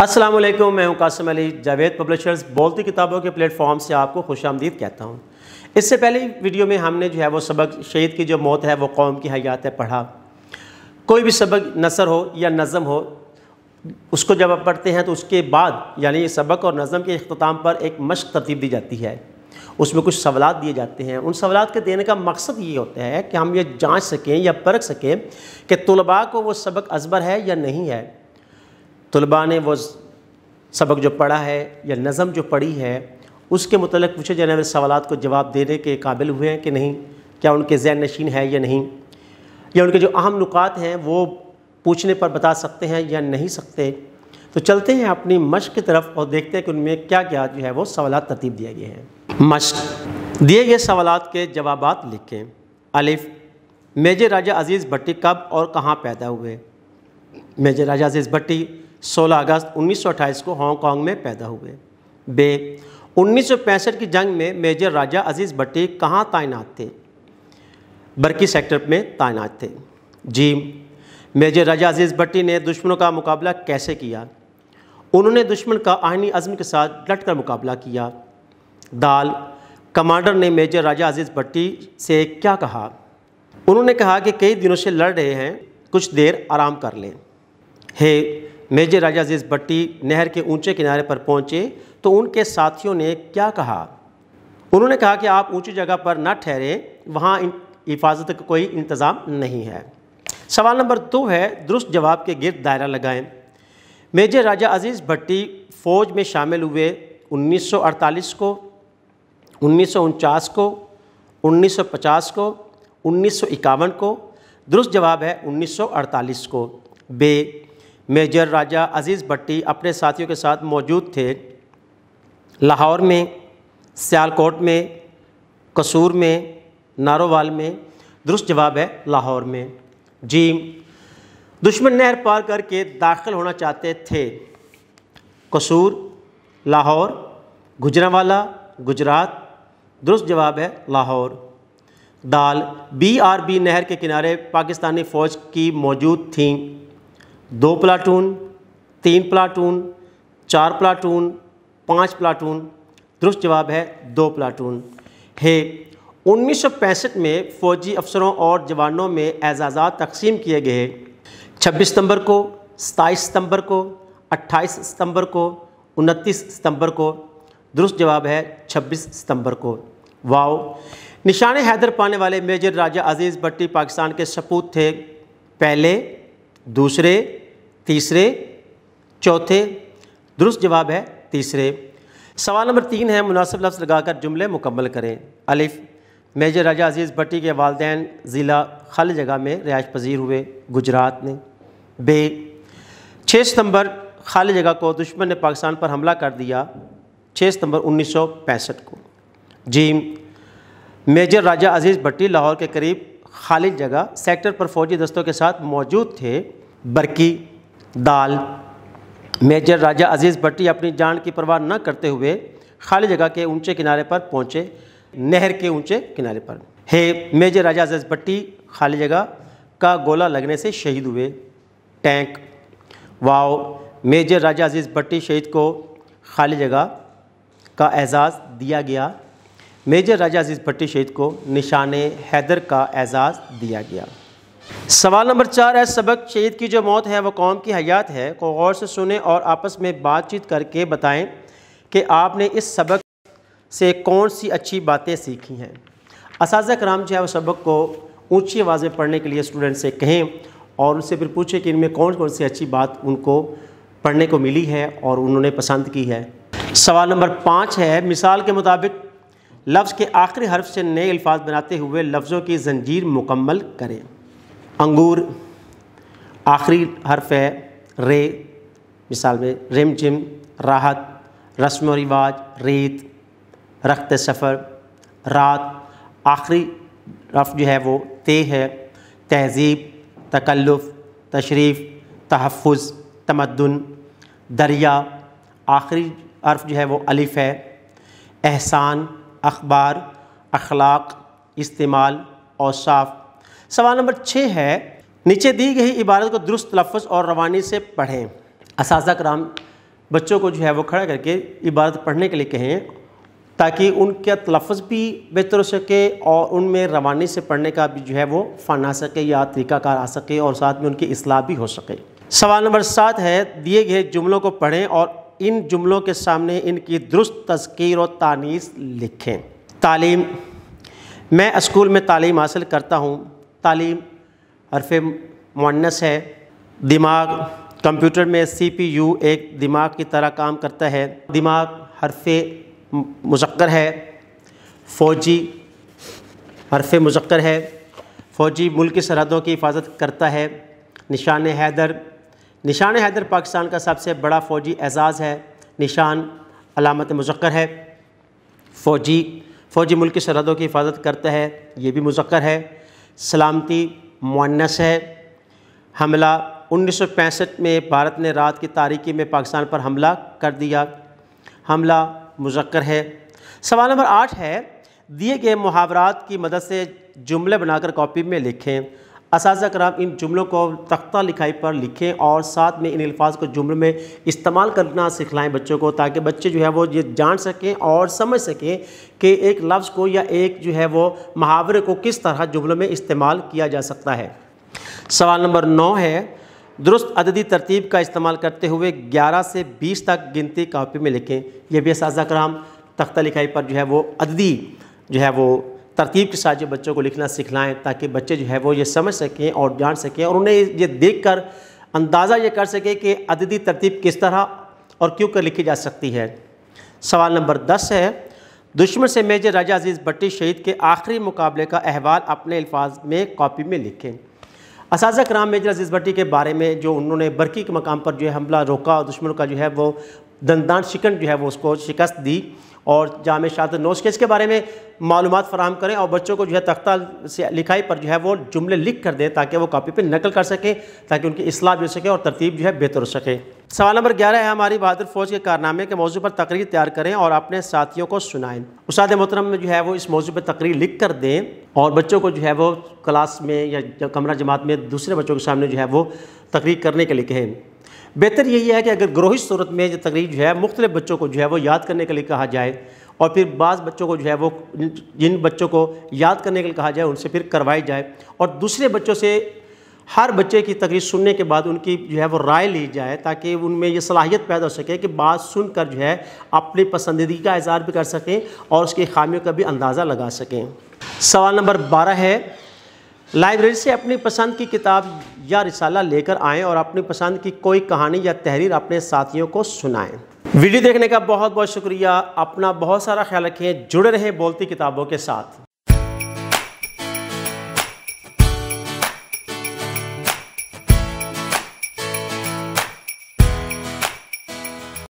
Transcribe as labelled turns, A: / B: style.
A: अस्सलाम वालेकुम मैं हूं कासम अली जावेद पब्लिशर्स बोलती किताबों के प्लेटफॉर्म से आपको खुश आमदीद कहता हूं इससे पहले वीडियो में हमने जो है वो सबक शहीद की जो मौत है वो कौम की हयात है पढ़ा कोई भी सबक नसर हो या नज़म हो उसको जब आप पढ़ते हैं तो उसके बाद यानी सबक और नज़म के अख्ताम पर एक मश्क तरतीब दी जाती है उसमें कुछ सवाल दिए जाते हैं उन सवाल के देने का मकसद ये होता है कि हम ये जांच सकें या परख सकें कि तलबा को वो सबक अजबर है या नहीं है तलबा ने वो सबक जो पढ़ा है या नज़म जो पढ़ी है उसके मतलब पूछे जाने वाले सवाल को जवाब देने के काबिल हुए हैं कि नहीं क्या उनके जैन नशीन है या नहीं या उनके जो अहम नुकात हैं वो पूछने पर बता सकते हैं या नहीं सकते तो चलते हैं अपनी मश्क की तरफ और देखते हैं कि उनमें क्या क्या जो है वो सवाल तरतीब दिए गए हैं मश्क दिए गए सवाल के जवाब लिखें अलिफ मेजर राजा अजीज़ भट्टी कब और कहाँ पैदा हुए मेजर राजा अजीज़ भट्टी 16 अगस्त 1928 को हांगकांग में पैदा हुए बे 1965 की जंग में मेजर राजा अजीज़ भट्टी कहाँ तैनात थे बरकी सेक्टर में तैनात थे जी मेजर राजा अजीज़ भट्टी ने दुश्मनों का मुकाबला कैसे किया उन्होंने दुश्मन का आहनी अज़म के साथ डट कर मुकाबला किया दाल कमांडर ने मेजर राजा अजीज़ भट्टी से क्या कहा उन्होंने कहा कि कई दिनों से लड़ रहे हैं कुछ देर आराम कर लें हे मेजर राजा अजीज़ भट्टी नहर के ऊंचे किनारे पर पहुंचे तो उनके साथियों ने क्या कहा उन्होंने कहा कि आप ऊंची जगह पर ना ठहरें वहाँ हिफाजत का कोई इंतज़ाम नहीं है सवाल नंबर दो है दुरुस्त जवाब के गिरद दायरा लगाएं मेजर राजा अजीज़ भट्टी फ़ौज में शामिल हुए 1948 को उन्नीस को 1950 को उन्नीस को दुरुस्त जवाब है 1948 को बे मेजर राजा अजीज़ भट्टी अपने साथियों के साथ मौजूद थे लाहौर में सियालकोट में कसूर में नारोवाल में दुरुस्त जवाब है लाहौर में जी दुश्मन नहर पार करके दाखिल होना चाहते थे कसूर लाहौर गुजरावाला गुजरात दुरुस्त जवाब है लाहौर दाल बीआरबी नहर के किनारे पाकिस्तानी फ़ौज की मौजूद थी दो प्लाटून तीन प्लाटून चार प्लाटून पाँच प्लाटून दुरुस्त जवाब है दो प्लाटून है उन्नीस में फ़ौजी अफसरों और जवानों में एजाज़ात तकसीम किए गए छब्बीस सितंबर को सताईस सितंबर को अट्ठाईस सितंबर को उनतीस सितंबर को दुरुस्त जवाब है छब्बीस सितंबर को वाओ निशान हैदर पाने वाले मेजर राजा अजीज़ भट्टी पाकिस्तान के सपूत थे पहले दूसरे तीसरे चौथे दुरुस्त जवाब है तीसरे सवाल नंबर तीन है मुनासिब लफ्ज़ लगाकर जुमले मुकम्मल करें अलिफ मेजर राजा अजीज़ भट्टी के वालदेन ज़िला खल जगह में रिहाइश पजीर हुए गुजरात में बे छः सितंबर खाली जगह को दुश्मन ने पाकिस्तान पर हमला कर दिया छः सितंबर उन्नीस को जीम मेजर राजा अजीज़ भट्टी लाहौर के करीब खाली जगह सेक्टर पर फौजी दस्तों के साथ मौजूद थे बरकी दाल मेजर राजा अजीज़ भट्टी अपनी जान की परवाह न करते हुए खाली जगह के ऊंचे किनारे पर पहुँचे नहर के ऊंचे किनारे पर हे मेजर राजा अजीज़ भट्टी खाली जगह का गोला लगने से शहीद हुए टैंक वाओ मेजर राजा अजीज़ भट्टी शहीद को खाली जगह का एजाज़ दिया गया मेजर राजा अजीज़ भट्टी शहीद को निशान हैदर का एजाज़ दिया गया सवाल नंबर चार है सबक शहीद की जो मौत है वो कौम की हयात है को गौर से सुने और आपस में बातचीत करके बताएं कि आपने इस सबक से कौन सी अच्छी बातें सीखी हैं इस कराम जो है वो सबक को ऊँची आवाज़ में पढ़ने के लिए स्टूडेंट से कहें और उनसे फिर पूछें कि इनमें कौन कौन सी अच्छी बात उनको पढ़ने को मिली है और उन्होंने पसंद की है सवाल नंबर पाँच है मिसाल के मुताबिक लफ्ज़ के आखिरी हर्फ से नए अल्फाज बनाते हुए लफ्ज़ों की जंजीर मुकम्मल करें अंगूर आखिरी हर्फ है रे मिसाल में रिम चिम राहत रस्म व रिवाज रीत रख्त सफ़र रात आखिरी रफ जो है वो ते है तहज़ीब तकल्लुफ़ तशरीफ़ तहफ़ तमदन दरिया आखिरी अर्फ जो है वो अलिफ़ है एहसान अखबार अखलाक इस्तेमाल औसाफ़ सवाल नंबर छः है नीचे दी गई इबारत को दुरुस्त लफ्ज और रवानी से पढ़ें इस कराम बच्चों को जो है वो खड़ा करके इबारत पढ़ने के लिए कहें ताकि उनका तलफ़ भी बेहतर हो सके और उनमें रवानी से पढ़ने का भी जो है वो फ़न आ सके या तरीक़ाकार आ सके और साथ में उनकी असलाह भी हो सके सवाल नंबर सात है दिए गए जुमलों को पढ़ें और इन जुमलों के सामने इनकी दुरुस्त तस्कीर और तानीस लिखें तालीम मैं स्कूल में तालीम हासिल करता हूँ तालीम हरफ मुन्नस है दिमाग कंप्यूटर में सी पी यू एक दिमाग की तरह काम करता है दिमाग हरफ मुजक्र है फ़ौजी हरफ मुजक्र है फ़ौजी मुल्क की सरहदों की हिफाजत करता है निशान हैदर निशान हैदर पाकिस्तान का सबसे बड़ा फ़ौजी एजाज़ है निशान अलामत मुजक्र है फ़ौजी फ़ौजी मुल्क की सरहदों की हिफाजत करता है ये भी मुजक्र है सलामती मुनस है हमला 1965 में भारत ने रात की तारीखी में पाकिस्तान पर हमला कर दिया हमला मुजक्र है सवाल नंबर आठ है दिए गए मुहावरात की मदद से जुमले बनाकर कॉपी में लिखें इस कराम इन जुमलों को तख्ता लिखाई पर लिखें और साथ में इन अल्फाज को जुमलों में इस्तेमाल करना सिखलाएं बच्चों को ताकि बच्चे जो है वो ये जान सकें और समझ सकें कि एक लफ्ज़ को या एक जो है वो मुहावरे को किस तरह जुमलों में इस्तेमाल किया जा सकता है सवाल नंबर नौ है दुरुस्त अददी तरतीब का इस्तेमाल करते हुए ग्यारह से बीस तक गिनती कापी में लिखें यह भी इस कराम तख्ता लिखाई पर जो है वो अददी जो है वो तरतीब के साथ जो बच्चों को लिखना सिखलाएं ताकि बच्चे जो है वो ये समझ सकें और जान सकें और उन्हें ये देख कर अंदाज़ा ये कर सकें कि अददी तरतीब किस तरह और क्यों कर लिखी जा सकती है सवाल नंबर दस है दुश्मन से मेजर राजा अजीज़ भट्टी शहीद के आखिरी मुकाबले का अहवाल अपने अल्फाज में कापी में लिखें इस कराम मेजर अजीज़ भट्टी के बारे में जो उन्होंने बरकी के मकाम पर जो है हमला रोका और दुश्मन का जो है वो दंदान शिकन जो है वो उसको शिकस्त दी और जाम शात नोश के इसके बारे में मालूम फ़राम करें और बच्चों को जो है तख्ता से लिखाई पर जो है वो जुमले लिख कर दें ताकि वो कॉपी पर नकल कर सकें ताकि उनकी असलाह भी हो सके और तरतीब जो है बेहतर हो सके सवाल नंबर ग्यारह है हमारी बहादुर फौज के कारनामे के मौजू पर तकरीर तैयार करें और अपने साथियों को सुनाएं उसाद मोहतरम जो है वो इस मौजू पर तकरीर लिख कर दें और बच्चों को जो है वो क्लास में या कमरा जमात में दूसरे बच्चों के सामने जो है वो तकरीर करने के लिए कहें बेहतर यही है कि अगर ग्रोहिश सूरत में जो तकरीर जो है मुख्तलि बच्चों को जो है वो याद करने के लिए कहा जाए और फिर बाज़ बच्चों को जो है वो जिन बच्चों को याद करने के लिए कहा जाए उनसे फिर करवाई जाए और दूसरे बच्चों से हर बच्चे की तकरीर सुनने के बाद उनकी जो है वो राय ली जाए ताकि उनमें ये सलाहियत पैदा हो सके कि बात सुनकर जो है अपनी पसंदीदगी का इजहार भी कर सकें और उसकी खामियों का भी अंदाज़ा लगा सकें सवाल नंबर बारह है लाइब्रेरी से अपनी पसंद की किताब या रिसाला लेकर आएँ और अपनी पसंद की कोई कहानी या तहरीर अपने साथियों को सुनाएं वीडियो देखने का बहुत बहुत शुक्रिया अपना बहुत सारा ख्याल रखें जुड़े रहें बोलती किताबों के साथ